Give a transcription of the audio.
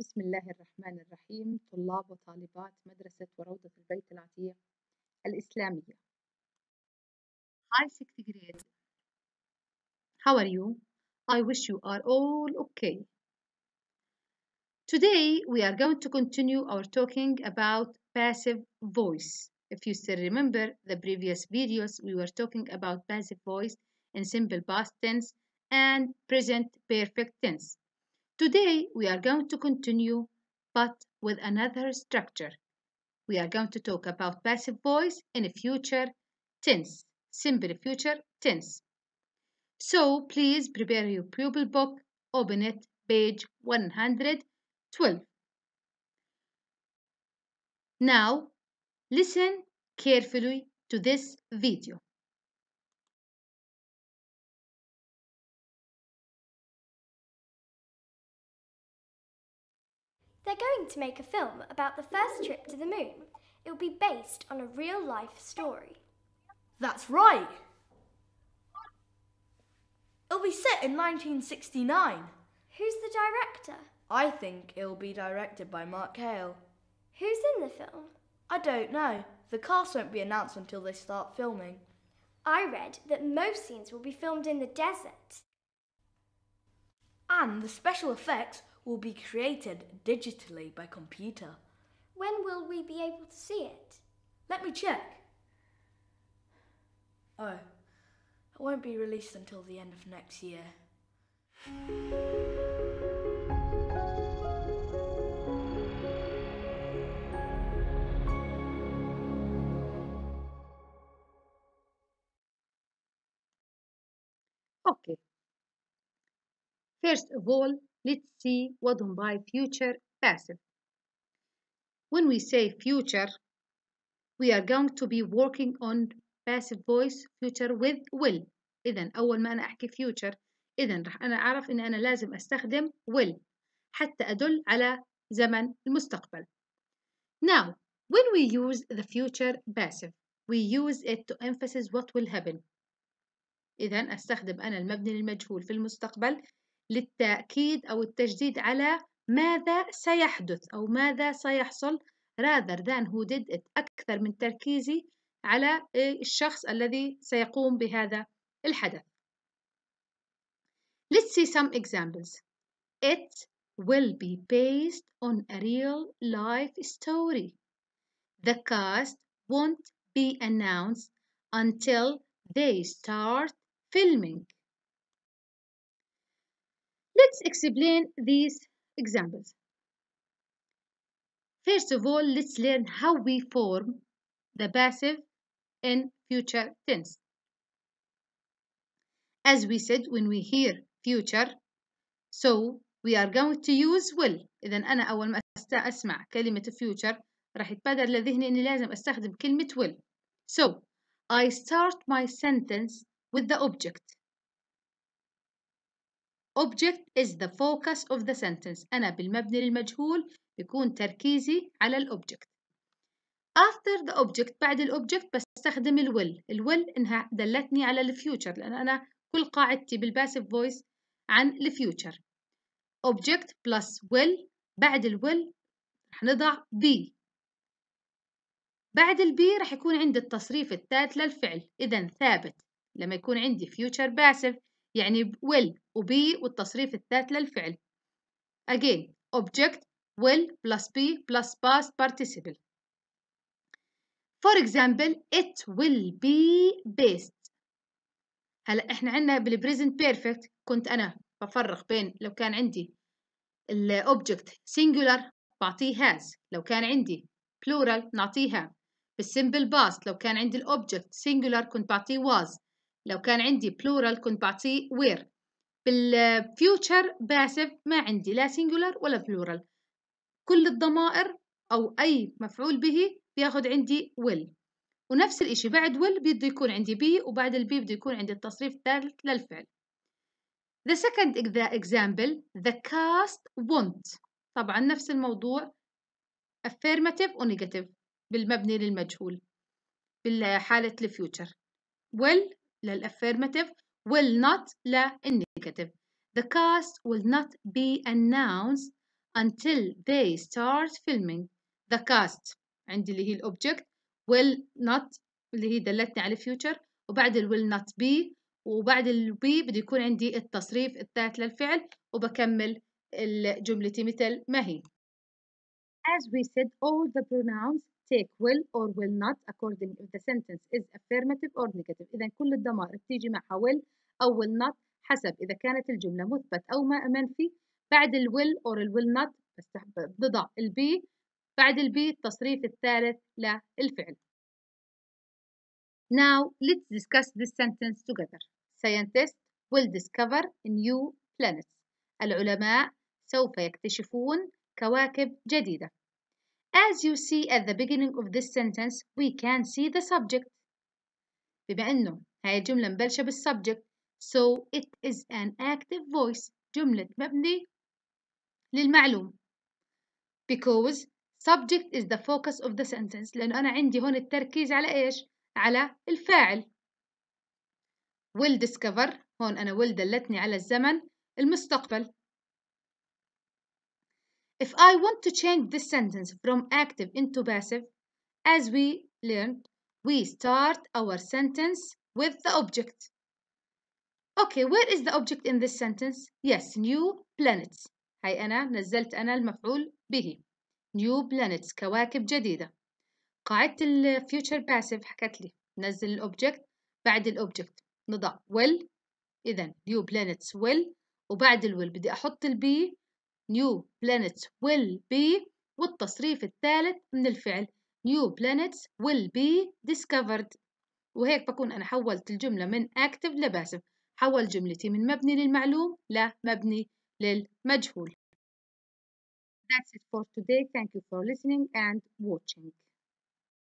بسم الله الرحمن الرحيم طلاب وطالبات مدرسة وروضة البيت العتيق الإسلامية Hi sixth grade How are you? I wish you are all okay Today we are going to continue our talking about passive voice If you still remember the previous videos we were talking about passive voice in simple past tense and present perfect tense Today, we are going to continue, but with another structure. We are going to talk about passive voice in future tense, simple future tense. So please prepare your pupil book, open it, page 112. Now, listen carefully to this video. They're going to make a film about the first trip to the moon. It'll be based on a real life story. That's right! It'll be set in 1969. Who's the director? I think it'll be directed by Mark Hale. Who's in the film? I don't know. The cast won't be announced until they start filming. I read that most scenes will be filmed in the desert. And the special effects will be created digitally by computer. When will we be able to see it? Let me check. Oh, it won't be released until the end of next year. Okay. First of all, let's see what do by future passive when we say future we are going to be working on passive voice future with will إذا أول ما أنا أحكي future إذا راح أنا أعرف إن أنا لازم أستخدم will حتى أدل على زمن المستقبل now when we use the future passive we use it to emphasize what will happen إذا أستخدم أنا المبني للمجهول في المستقبل للتأكيد أو التجديد على ماذا سيحدث أو ماذا سيحصل rather than who did it أكثر من تركيزي على الشخص الذي سيقوم بهذا الحدث Let's see some examples It will be based on a real life story. The cast won't be announced until they start filming. Let's explain these examples. First of all, let's learn how we form the passive in future tense. As we said, when we hear future, so we are going to use will. إذا أنا أول ما أسمع كلمة future راح يتبادر لذهني إني لازم أستخدم كلمة will. So, I start my sentence with the object. object is the focus of the sentence أنا بالمبني للمجهول بيكون تركيزي على الأوبجكت after the object بعد الأوبجكت بستخدم ال will ال will إنها دلتني على future لأن أنا كل قاعدتي passive فويس عن future. object plus will بعد ال will رح نضع be بعد البي رح يكون عندي التصريف الثالث للفعل إذا ثابت لما يكون عندي future passive يعني will وبي والتصريف الذات للفعل again object will plus be plus past participle for example it will be best هلا احنا عندنا بالبريزنت بيرفكت كنت انا بفرق بين لو كان عندي الاوبجكت singular بعطيه has لو كان عندي plural نعطيها بالسمبل باست لو كان عندي الاوبجكت singular كنت بعطيه was لو كان عندي plural كنت بعطيه where بالفيوتشر باسف ما عندي لا singular ولا plural كل الضمائر أو أي مفعول به بياخد عندي will ونفس الإشي بعد will بده يكون عندي be وبعد البي بده يكون عندي التصريف الثالث للفعل The second example the cast want طبعا نفس الموضوع affirmative و negative بالمبني للمجهول بالحالة الفيوتشر will للأفيرماتيف will not للنيجاتيف The cast will not be announced until they start filming The cast عندي اللي هي الأوبجكت will not اللي هي دلتني على future وبعد ال will not be وبعد ال be بده يكون عندي التصريف الثالث للفعل وبكمل جملتي مثل ما هي As we said, all the pronouns take will or will not according if the sentence is affirmative or negative. إذا كل الضمائر بتيجي معها will أو will not حسب إذا كانت الجملة مثبت أو ما منفي بعد ال will or ال will not بضع ال be بعد ال be التصريف الثالث للفعل. Now let's discuss this sentence together. Scientists will discover new planets. العلماء سوف يكتشفون كواكب جديدة. As you see at the beginning of this sentence, we can see the subject. بما إنه هاي الجملة مبلشة بالسبجكت so it is an active voice جملة مبني للمعلوم because subject is the focus of the sentence لأنه أنا عندي هون التركيز على إيش؟ على الفاعل will discover هون أنا will دلتني على الزمن المستقبل If I want to change this sentence from active into passive, as we learned, we start our sentence with the object. Okay, where is the object in this sentence? Yes, new planets. هاي أنا نزلت أنا المفعول به. New planets كواكب جديدة. قاعدة ال future passive حكت لي نزل الأوبجكت بعد الأوبجكت نضع will إذا new planets will وبعد الويل بدي أحط البي new planets will be والتصريف الثالث من الفعل new planets will be discovered وهيك بكون أنا حولت الجملة من active لباسف حول جملتي من مبني للمعلوم لمبني للمجهول That's it for today. Thank you for listening and watching.